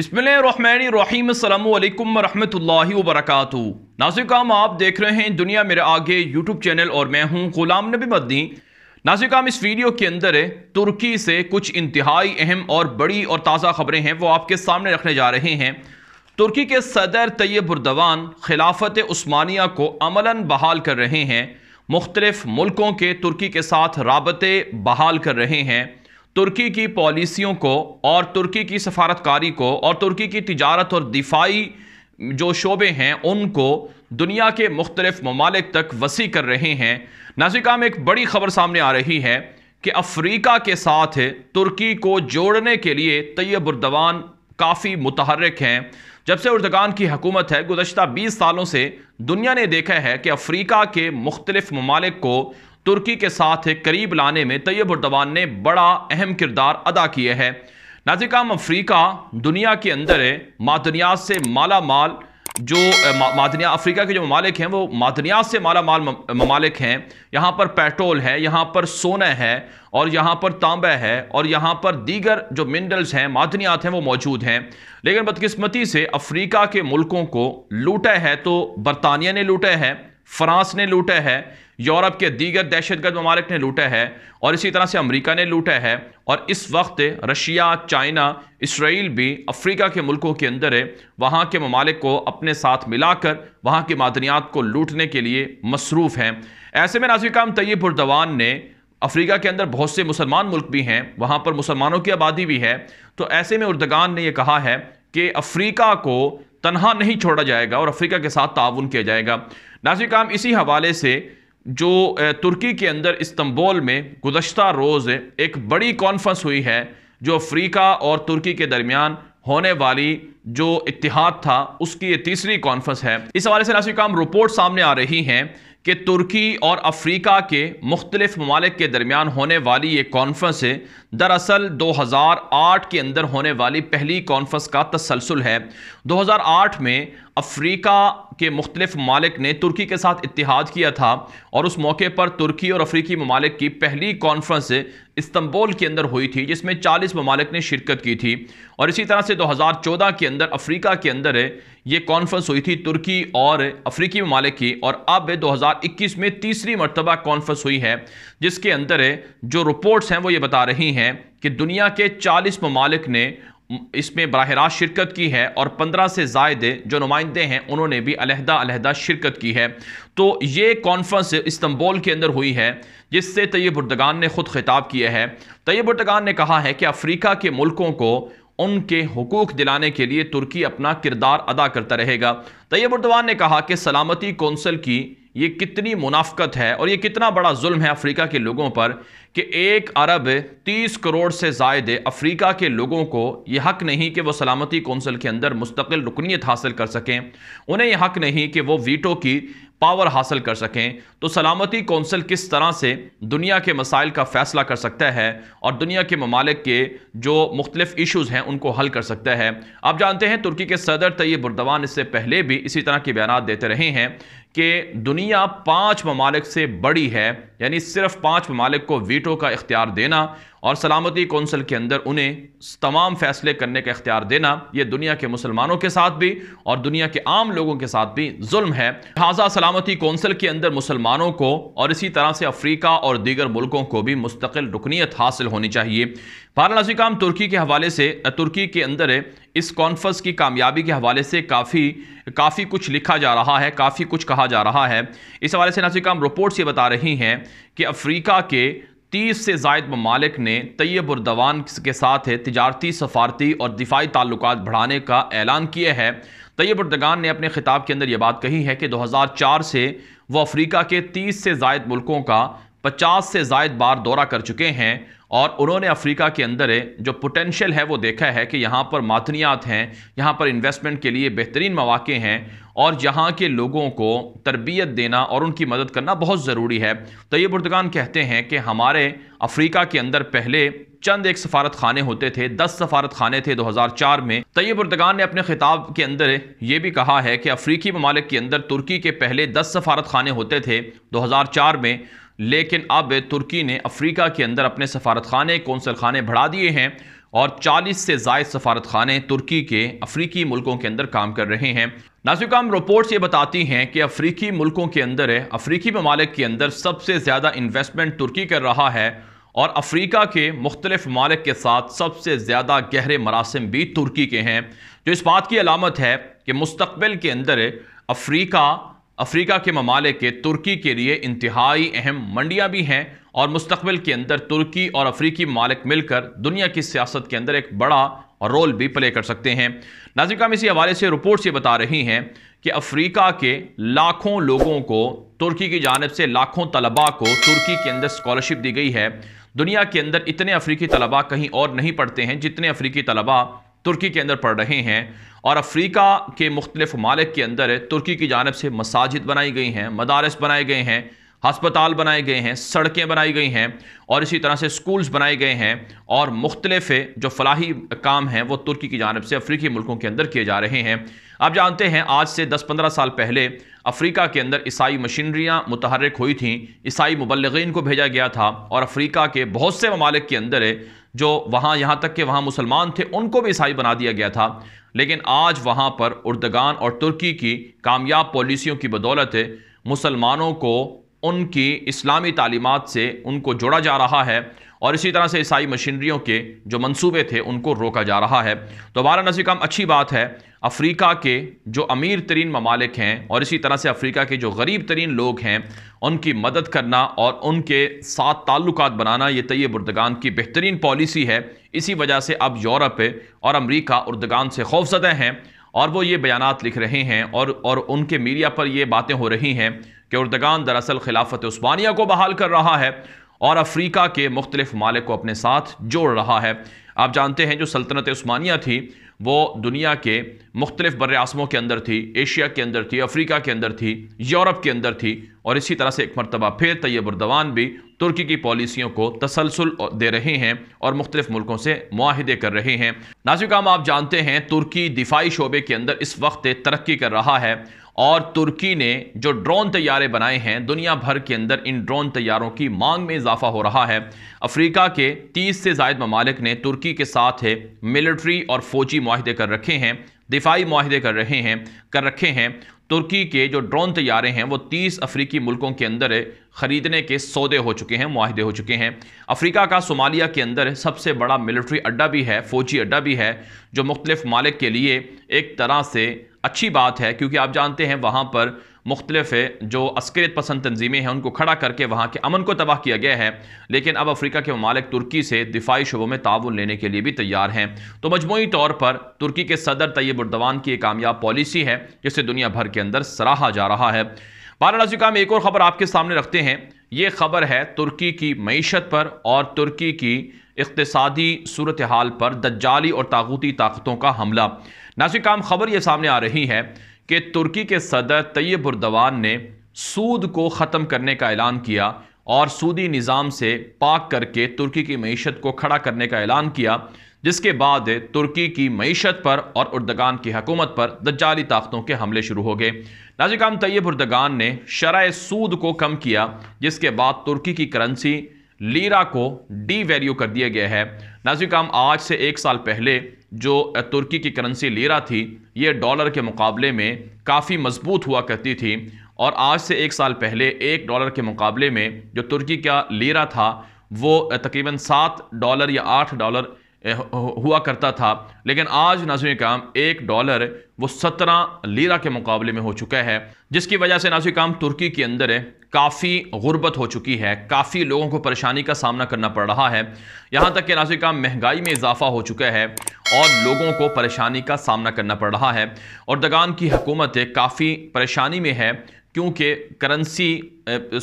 बिसमीम वरहमल वरक नाजिकाम आप देख रहे हैं दुनिया मेरे आगे यूट्यूब चैनल और मैं हूँ गुलाम नबी मदनी नाजिकाम इस वीडियो के अंदर तुर्की से कुछ इंतहाई अहम और बड़ी और ताज़ा खबरें हैं वो आपके सामने रखने जा रहे हैं तुर्की के सदर तैयब उर्दवान खिलाफत उस्मानिया को अमला बहाल कर रहे हैं मुख्तलिफ मुल्कों के तुर्की के साथ रबते बहाल कर रहे हैं तुर्की की पॉलिसियों को और तुर्की की सफारतकारी को और तुर्की की तजारत और दिफाई जो शोबे हैं उनको दुनिया के मुख्तलिफ ममालिक तक वसी कर रहे हैं नाजिका में एक बड़ी खबर सामने आ रही है कि अफ्रीका के साथ तुर्की को जोड़ने के लिए तैयब उर्दवान काफ़ी मुतहरक हैं जब से उर्दगान की हकूमत है गुजशत बीस सालों से दुनिया ने देखा है कि अफ्रीका के मुख्तलिफ ममालिक को तुर्की के साथ करीब लाने में तैयब उर्दवान ने बड़ा अहम किरदार अदा किया है नाजिकाम अफ्रीका दुनिया के अंदर है मादनियात से माला माल जो मादनिया अफ्रीका के जो ममालिक हैं वो मादनियात से माला माल ममालिक हैं यहाँ पर पेट्रोल है यहाँ पर सोना है और यहाँ पर तांबा है और यहाँ पर दीगर जो मिनरल्स हैं मादनियात हैं वो मौजूद हैं लेकिन बदकिस्मती से अफ्रीका के मुल्कों को लूटा है तो बरतानिया ने लूटा है फ्रांस ने लूटा है यूरोप के दीगर दहशतगर्द ममालिक ने लूटा है और इसी तरह से अमरीका ने लूटा है और इस वक्त रशिया चाइना इसराइल भी अफ्रीका के मुल्कों के अंदर है वहाँ के ममालिक को अपने साथ मिलाकर वहाँ की मादनियात को लूटने के लिए मसरूफ़ हैं ऐसे में नाजिकाम तैयब उर्दवान ने अफ्रीका के अंदर बहुत से मुसलमान मुल्क भी हैं वहाँ पर मुसलमानों की आबादी भी है तो ऐसे में उर्दगान ने यह कहा है कि अफ्रीका को तनहा नहीं छोड़ा जाएगा और अफ्रीका के साथ ताउन किया जाएगा नाजी काम इसी हवाले से जो तुर्की के अंदर इस्तंबोल में गुजशत रोज़ एक बड़ी कॉन्फ्रेंस हुई है जो अफ्रीका और तुर्की के दरमियान होने वाली जो इतिहाद था उसकी ये तीसरी कॉन्फ्रेंस है इस हवाले से राशि काम रिपोर्ट सामने आ रही हैं कि तुर्की और अफ्रीका के मुख्तलिफ ममालिक के दरमियान होने वाली ये कॉन्फ्रेंस दरअसल 2008 के अंदर होने वाली पहली कॉन्फ्रेंस का तसलसल है 2008 में अफ्रीका के मुख्तलिफ ममालिक ने तुर्की के साथ इतिहाद किया था और उस मौके पर तुर्की और अफ्रीकी ममालिक की पहली कॉन्फ्रेंस इस्तंबोल के अंदर हुई थी जिसमें 40 ममालिक ने शिरकत की थी और इसी तरह से 2014 के अंदर अफ्रीका के अंदर ये कॉन्फ्रेंस हुई थी तुर्की और अफ्रीकी ममालिक की और अब 2021 में तीसरी मरतबा कॉन्फ्रेंस हुई है जिसके अंदर जो रिपोर्ट्स हैं वो ये बता रही हैं कि दुनिया के 40 ममालिक ने इसमें बरह रास्त शिरकत की है और पंद्रह से जायद जो नुमाइंदे हैं उन्होंने भी अलहदा अलहदा शिरकत की है तो ये कॉन्फ्रेंस इस्तंबोल के अंदर हुई है जिससे तैयब उर्दगान ने ख़ुद खिताब किया है तैयब उर्दगान ने कहा है कि अफ्रीका के मुल्कों को उनके हकूक दिलाने के लिए तुर्की अपना किरदार अदा करता रहेगा तैयब उर्दवान ने कहा कि सलामती कौंसल की ये कितनी मुनाफ्त है और ये कितना बड़ा जुल्म है अफ्रीका के लोगों पर कि एक अरब तीस करोड़ से जायद अफ्रीका के लोगों को यह हक नहीं कि वह सलामती कौंसिल के अंदर मुस्तकिल रुकनीत हासिल कर सकें उन्हें यह हक नहीं कि वो वीटो की पावर हासिल कर सकें तो सलामती कौंसिल किस तरह से दुनिया के मसाइल का फ़ैसला कर सकता है और दुनिया के ममालिक के जो मुख्तलिफ इशूज़ हैं उनको हल कर सकता है आप जानते हैं तुर्की के सदर तयब बुरदवान इससे पहले भी इसी तरह के बयान देते रहे हैं कि दुनिया पाँच ममालिक से बड़ी है यानी सिर्फ पाँच ममालिक को वीटो का इख्तियार देना और सलामती कौंसिल के अंदर उन्हें तमाम फैसले करने का इख्तियार देना यह दुनिया के मुसलमानों के साथ भी और दुनिया के आम लोगों के साथ भी जुल्म है लिहाजा सलामती कौंसिल के अंदर मुसलमानों को और इसी तरह से अफ्रीका और दीगर मुल्कों को भी मुस्तकिल रुकनीत हासिल होनी चाहिए बहरनाजी काम तुर्की के हवाले से तुर्की के अंदर इस कॉन्फ्रेंस की कामयाबी के हवाले से काफ़ी काफ़ी कुछ लिखा जा रहा है काफ़ी कुछ कहा जा रहा है इस हवाले से नाजिकाम रिपोर्ट्स ये बता रही हैं कि अफ्रीका के तीस से जायद ममालिक ने तैयब उर्दवान के साथ तजारती सफारती और दिफाई ताल्लुक बढ़ाने का ऐलान किया है तैयब उर्दगान ने अपने खिताब के अंदर यह बात कही है कि 2004 से वह अफ्रीका के 30 से जायद मुल्कों का पचास से जायद बार दौरा कर चुके हैं और उन्होंने अफ्रीका के अंदर जो पोटेंशियल है वो देखा है कि यहाँ पर मातनियात हैं यहाँ पर इन्वेस्टमेंट के लिए बेहतरीन मौाक़े हैं और यहाँ के लोगों को तरबियत देना और उनकी मदद करना बहुत ज़रूरी है तो ये कहते हैं कि हमारे अफ्रीका के अंदर पहले चंद एक सफारत खाने होते थे दस सफारत खाने थे 2004 में तैयब तो उर्दगान ने अपने खिताब के अंदर ये भी कहा है कि अफ्रीकी ममालिक के अंदर तुर्की के पहले दस सफारत खाने होते थे 2004 में लेकिन अब तुर्की ने अफ्रीका के अंदर अपने सफारत खाने कौंसल खाने बढ़ा दिए हैं और 40 से जायद सफारत खाने तुर्की के अफ्रीकी मुल्कों के अंदर काम कर रहे हैं नाजुकाम रिपोर्ट्स ये बताती हैं कि अफ्रीकी मुल्कों के अंदर है अफ्रीकी ममालिक के अंदर सबसे ज़्यादा इन्वेस्टमेंट तुर्की कर रहा है और अफ्रीका के मुख्तलिफ ममालिक के साथ सबसे ज़्यादा गहरे मरासम भी तुर्की के हैं जो इस बात की अलामत है कि मुस्तबिल के अंदर अफ्रीका अफ्रीका के ममालिक के तुर्की के लिए इंतहाई अहम मंडियाँ भी हैं और मुस्तबिल के अंदर तुर्की और अफ्रीकी ममालिक मिलकर दुनिया की सियासत के अंदर एक बड़ा और रोल भी प्ले कर सकते हैं नाजिका काम इसी हवाले से रिपोर्ट्स ये बता रही हैं कि अफ्रीका के लाखों लोगों को तुर्की की जानब से लाखों तलबा को तुर्की के अंदर स्कॉलरशिप दी गई है दुनिया के अंदर इतने अफ्रीकी तलबा कहीं और नहीं पढ़ते हैं जितने अफ्रीकी तलबा तुर्की के अंदर पढ़ रहे हैं और अफ्रीका के मुख्तलिफ ममालिक के अंदर तुर्की की जानब से मसाजिद बनाई गई हैं मदारस बनाए गए हैं हस्पताल बनाए गए हैं सड़कें बनाई गई हैं और इसी तरह से स्कूल्स बनाए गए हैं और मुख्तलिफ जो फलाही काम हैं वो तुर्की की जानब से अफ्रीकी मुल्कों के अंदर किए जा रहे हैं आप जानते हैं आज से 10-15 साल पहले अफ्रीका के अंदर ईसाई मशीनरियाँ मुतहरक हुई थीं ईसाई मुबलगिन को भेजा गया था और अफ्रीका के बहुत से ममालिक के अंदर जो वहाँ यहाँ तक के वहाँ मुसलमान थे उनको भी ईसाई बना दिया गया था लेकिन आज वहाँ पर उर्दगान और तुर्की की कामयाब पॉलिसियों की बदौलत मुसलमानों को उनकी इस्लामी तालीमत से उनको जोड़ा जा रहा है और इसी तरह से ईसाई मशीनरियों के जो मंसूबे थे उनको रोका जा रहा है तो हमारा काम अच्छी बात है अफ्रीका के जो अमीर तरीन ममालिक हैं और इसी तरह से अफ्रीका के जो गरीब तरीन लोग हैं उनकी मदद करना और उनके साथ ताल्लुक बनाना ये तय उर्दगान की बेहतरीन पॉलिसी है इसी वजह से अब यूरोप और अमरीका उर्दगान से खौफजदे हैं और वो ये बयान लिख रहे हैं और और उनके मीडिया पर ये बातें हो रही हैं कि उर्दगान दरअसल खिलाफत उस्मानिया को बहाल कर रहा है और अफ्रीका के मुख्तलिफ मालिक को अपने साथ जोड़ रहा है आप जानते हैं जो सल्तनत स्मानिया थी वो दुनिया के मुख्तलिफ बर आसमों के अंदर थी एशिया के अंदर थी अफ्रीका के अंदर थी यूरोप के अंदर थी और इसी तरह से एक मरतबा फिर तयबरदवान भी तुर्की की पॉलिसियों को तसलसल दे रहे हैं और मुख्तलिफ मुल्कों से माहदे कर रहे हैं नाजिकाम आप जानते हैं तुर्की दिफाई शोबे के अंदर इस वक्त तरक्की कर रहा है और तुर्की ने जो ड्रोन तैयारे बनाए हैं दुनिया भर के अंदर इन ड्रोन तैयारों की मांग में इजाफा हो रहा है अफ्रीका के 30 से जायद ममालिक ने तुर्की के साथ है मिलिट्री और फौजी माहदे कर रखे हैं दिफाई माहदे कर रहे हैं कर रखे हैं तुर्की के जो ड्रोन तैयारे हैं वो तीस अफ्रीकी मुल्कों के अंदर ख़रीदने के सौदे हो चुके हैं माहदे हो चुके हैं अफ्रीका का सोमालिया के अंदर सबसे बड़ा मिलिट्री अड्डा भी है फ़ौजी अड्डा भी है जो मुख्तलिफ मालिक के लिए एक तरह से अच्छी बात है क्योंकि आप जानते हैं वहाँ पर है जो अस्करियत पसंद तंजीमें हैं उनको खड़ा करके वहाँ के अमन को तबाह किया गया है लेकिन अब अफ्रीका के ममालिक तुर्की से दिफाई शुबों में ताउन लेने के लिए भी तैयार हैं तो मजमू तौर पर तुर्की के सदर तैयब उर्दवान की एक कामयाब पॉलिसी है जिसे दुनिया भर के अंदर सराहा जा रहा है का में एक और ख़बर आपके सामने रखते हैं ये खबर है तुर्की की मीशत पर और तुर्की की इकतसादी सूरत हाल पर दज्जाली और ताकूती ताकतों का हमला काम खबर ये सामने आ रही है कि तुर्की के सदर तैयब उर्दवान ने सूद को ख़त्म करने का ऐलान किया और सूदी निज़ाम से पाक करके तुर्की की मीशत को खड़ा करने का ऐलान किया जिसके बाद तुर्की की मीशत पर और उर्दगान की हकूमत पर दज्जाली ताकतों के हमले शुरू हो गए नाजिकाम तैयब उर्दगान ने शराय सूद को कम किया जिसके बाद तुर्की की करेंसी लीरा को डी वैल्यू कर दिया गया है नाजिकाम आज से एक साल पहले जो तुर्की की करेंसी लीरा थी ये डॉलर के मुकाबले में काफ़ी मजबूत हुआ करती थी और आज से एक साल पहले एक डॉलर के मुकाबले में जो तुर्की का लीरा था वो तकरीबन सात डॉलर या आठ डॉलर हुआ करता था लेकिन आज नाजुम काम एक डॉलर वो सत्रह लीरा के मुकाबले में हो चुका है जिसकी वजह से नाजुम काम तुर्की के अंदर काफ़ी गुर्बत हो चुकी है काफ़ी लोगों को परेशानी का सामना करना पड़ रहा है यहाँ तक कि नाजुम काम महंगाई में इजाफा हो चुका है और लोगों को परेशानी का सामना करना पड़ रहा है और दगान की हुकूमत काफ़ी परेशानी में है क्योंकि करेंसी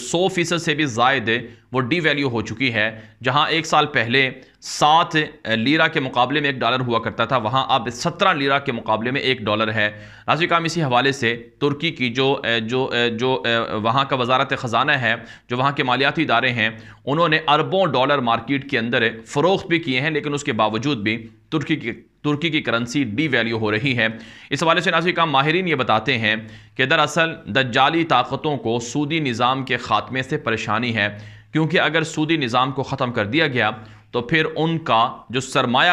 सौ फीसद से भी जायद वो डी वैल्यू हो चुकी है जहां एक साल पहले सात लीरा के मुकाबले में एक डॉलर हुआ करता था वहां अब सत्रह लीरा के मुकाबले में एक डॉलर है नाजिक काम इसी हवाले से तुर्की की जो जो जो वहां का वजारत ख़जाना है जो वहां के मालियाती इदारे हैं उन्होंने अरबों डॉलर मार्केट के अंदर फ़रोख्त भी किए हैं लेकिन उसके बावजूद भी तुर्की की तुर्की की करेंसी डी वैल्यू हो रही है इस हवाले से नाजी का माहरीन ये बताते हैं कि दरअसल दज्जाली ताकतों को सूदी निज़ाम के ख़ात्मे से परेशानी है क्योंकि अगर सूदी निज़ाम को ख़त्म कर दिया गया तो फिर उनका जो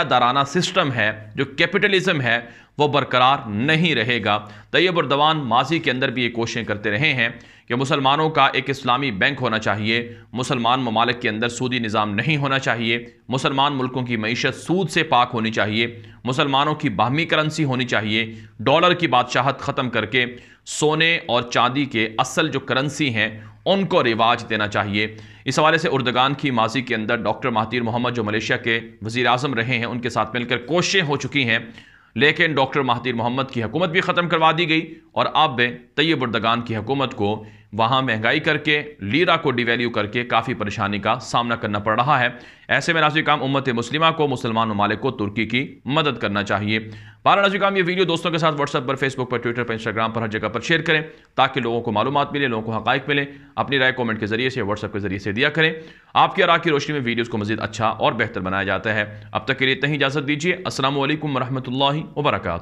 दाराना सिस्टम है जो कैपिटलिज्म है वो बरकरार नहीं रहेगा तैयब उर्दवान माजी के अंदर भी ये कोशिशें करते रहे हैं कि मुसलमानों का एक इस्लामी बैंक होना चाहिए मुसलमान ममालिक के अंदर सूदी निज़ाम नहीं होना चाहिए मुसलमान मुल्कों की मीशत सूद से पाक होनी चाहिए मुसलमानों की बाहमी करेंसी होनी चाहिए डॉलर की बादशाहत ख़त्म करके सोने और चांदी के असल जो करेंसी हैं उनको रिवाज देना चाहिए इस हवाले से उर्दगान की माजी के अंदर डॉक्टर महातिर मोहम्मद जो मलेशिया के वजी अजम रहे हैं उनके साथ मिलकर कोशिशें हो चुकी हैं लेकिन डॉक्टर महातिर मोहम्मद की हकूमत भी ख़त्म करवा दी गई और अब तैयब उर्दगान की हकूमत को वहाँ महंगाई करके लीरा को डिवेल्यू करके काफ़ी परेशानी का सामना करना पड़ रहा है ऐसे में नाजी काम उम्मत मुस्लिमा को मुसलमान ममालिक को तुर्की की मदद करना चाहिए बारह नाजी काम ये वीडियो दोस्तों के साथ व्हाट्सएप पर फेसबुक पर ट्विटर पर इंस्टाग्राम पर हर जगह पर शेयर करें ताकि लोगों को मालूम मिले लोगों को हक़ मिले अपनी राय कॉमेंट के जरिए से व्हाट्सएप के जरिए से दिया करें आपकी अरा की रोशनी में वीडियोज़ को मजीद अच्छा और बेहतर बनाया जाता है अब तक के लिए इतना ही इजाज़त दीजिए असल वरहमल वर्का